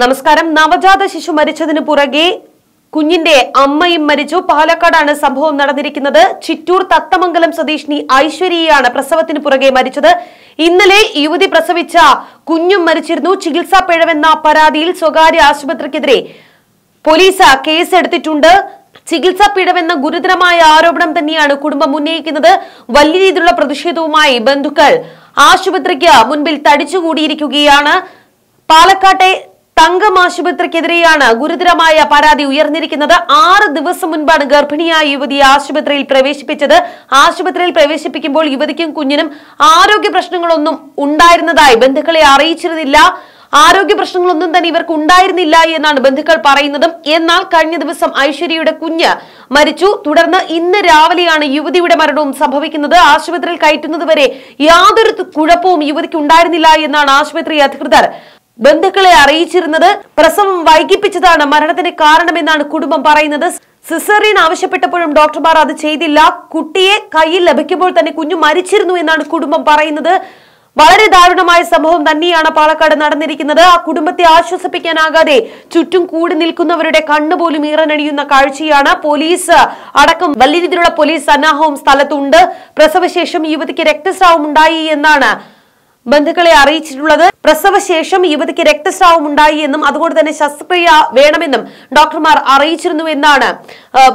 നമസ്കാരം നവജാത ശിശു മരിച്ചതിന് പുറകെ കുഞ്ഞിന്റെ അമ്മയും മരിച്ചു പാലക്കാടാണ് സംഭവം നടന്നിരിക്കുന്നത് ചിറ്റൂർ തത്തമംഗലം സ്വദേശിനി ഐശ്വര്യയാണ് പ്രസവത്തിന് പുറകെ മരിച്ചത് ഇന്നലെ യുവതി പ്രസവിച്ച കുഞ്ഞും മരിച്ചിരുന്നു ചികിത്സാ പിഴവെന്ന പരാതിയിൽ സ്വകാര്യ ആശുപത്രിക്കെതിരെ പോലീസ് കേസെടുത്തിട്ടുണ്ട് ചികിത്സാ പിഴവെന്ന ഗുരുതരമായ ആരോപണം തന്നെയാണ് കുടുംബം ഉന്നയിക്കുന്നത് വലിയ രീതിയിലുള്ള പ്രതിഷേധവുമായി ബന്ധുക്കൾ ആശുപത്രിക്ക് മുൻപിൽ തടിച്ചുകൂടിയിരിക്കുകയാണ് പാലക്കാട്ടെ തങ്കം ആശുപത്രിക്കെതിരെയാണ് ഗുരുതരമായ പരാതി ഉയർന്നിരിക്കുന്നത് ആറ് ദിവസം മുൻപാണ് ഗർഭിണിയായ യുവതിയെ ആശുപത്രിയിൽ പ്രവേശിപ്പിച്ചത് ആശുപത്രിയിൽ പ്രവേശിപ്പിക്കുമ്പോൾ യുവതിക്കും കുഞ്ഞിനും ആരോഗ്യ പ്രശ്നങ്ങളൊന്നും ഉണ്ടായിരുന്നതായി ബന്ധുക്കളെ അറിയിച്ചിരുന്നില്ല ആരോഗ്യ പ്രശ്നങ്ങളൊന്നും തന്നെ ഇവർക്ക് ഉണ്ടായിരുന്നില്ല എന്നാണ് ബന്ധുക്കൾ പറയുന്നതും എന്നാൽ കഴിഞ്ഞ ദിവസം ഐശ്വര്യയുടെ കുഞ്ഞ് മരിച്ചു തുടർന്ന് ഇന്ന് രാവിലെയാണ് യുവതിയുടെ മരണവും സംഭവിക്കുന്നത് ആശുപത്രിയിൽ കയറ്റുന്നതുവരെ യാതൊരു കുഴപ്പവും യുവതിക്ക് ഉണ്ടായിരുന്നില്ല എന്നാണ് ആശുപത്രി അധികൃതർ ബന്ധുക്കളെ അറിയിച്ചിരുന്നത് പ്രസവം വൈകിപ്പിച്ചതാണ് മരണത്തിന് കാരണമെന്നാണ് കുടുംബം പറയുന്നത് സിസറിയൻ ആവശ്യപ്പെട്ടപ്പോഴും ഡോക്ടർമാർ അത് ചെയ്തില്ല കുട്ടിയെ കയ്യിൽ ലഭിക്കുമ്പോൾ തന്നെ കുഞ്ഞു മരിച്ചിരുന്നു എന്നാണ് കുടുംബം പറയുന്നത് വളരെ ദാരുണമായ സംഭവം തന്നെയാണ് പാലക്കാട് നടന്നിരിക്കുന്നത് ആ കുടുംബത്തെ ആശ്വസിപ്പിക്കാനാകാതെ ചുറ്റും കൂടി നിൽക്കുന്നവരുടെ കണ്ണുപോലും ഈറനണിയുന്ന കാഴ്ചയാണ് പോലീസ് അടക്കം വലിയ രീതിയിലുള്ള പോലീസ് സന്നാഹവും സ്ഥലത്തുണ്ട് പ്രസവശേഷം യുവതിക്ക് രക്തസ്രാവം ഉണ്ടായി എന്നാണ് ബന്ധുക്കളെ അറിയിച്ചിട്ടുള്ളത് പ്രസവശേഷം യുവതിക്ക് രക്തസ്രാവം ഉണ്ടായി എന്നും അതുകൊണ്ട് തന്നെ ശസ്ത്രക്രിയ വേണമെന്നും ഡോക്ടർമാർ അറിയിച്ചിരുന്നു എന്നാണ്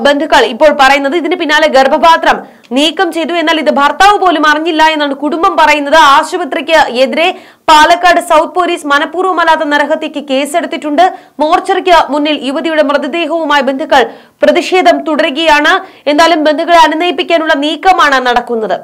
ബന്ധുക്കൾ ഇപ്പോൾ പറയുന്നത് ഇതിന് പിന്നാലെ ഗർഭപാത്രം നീക്കം ചെയ്തു എന്നാൽ ഇത് ഭർത്താവ് പോലും അറിഞ്ഞില്ല എന്നാണ് കുടുംബം പറയുന്നത് ആശുപത്രിക്ക് എതിരെ പാലക്കാട് സൗത്ത് പോലീസ് മനഃപൂർവ്വമല്ലാത്ത നരഹത്യക്ക് കേസെടുത്തിട്ടുണ്ട് മോർച്ചറിക്ക് മുന്നിൽ യുവതിയുടെ മൃതദേഹവുമായി ബന്ധുക്കൾ പ്രതിഷേധം തുടരുകയാണ് എന്നാലും ബന്ധുക്കളെ അനുനയിപ്പിക്കാനുള്ള നീക്കമാണ് നടക്കുന്നത്